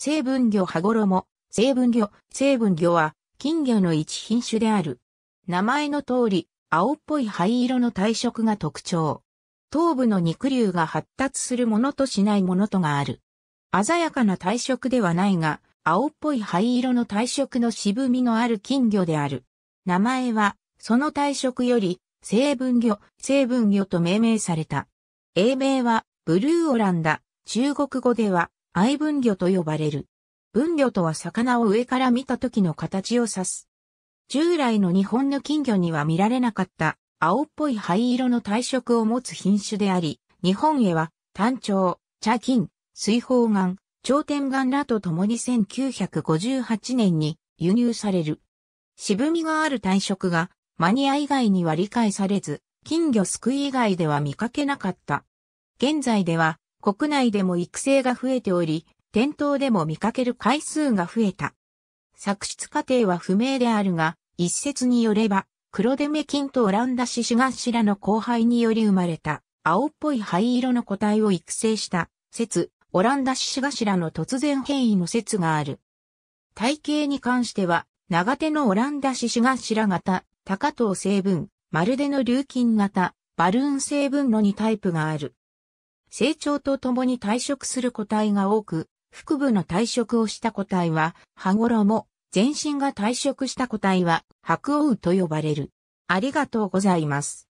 成分魚羽衣、成分魚、成分魚は、金魚の一品種である。名前の通り、青っぽい灰色の体色が特徴。頭部の肉流が発達するものとしないものとがある。鮮やかな体色ではないが、青っぽい灰色の体色の渋みのある金魚である。名前は、その体色より、成分魚、成分魚と命名された。英名は、ブルーオランダ、中国語では、愛分魚と呼ばれる。分魚とは魚を上から見た時の形を指す。従来の日本の金魚には見られなかった青っぽい灰色の体色を持つ品種であり、日本へは単調、茶金、水泡岩、頂天岩らと共に1958年に輸入される。渋みがある体色がマニア以外には理解されず、金魚すくい以外では見かけなかった。現在では国内でも育成が増えており、店頭でも見かける回数が増えた。作出過程は不明であるが、一説によれば、黒デメ菌とオランダシシガシラの交配により生まれた、青っぽい灰色の個体を育成した、説、オランダシシガシラの突然変異の説がある。体型に関しては、長手のオランダシシガシラ型、高等成分、丸での竜金型、バルーン成分の2タイプがある。成長とともに退職する個体が多く、腹部の退職をした個体は、羽衣、全身が退職した個体は、白王と呼ばれる。ありがとうございます。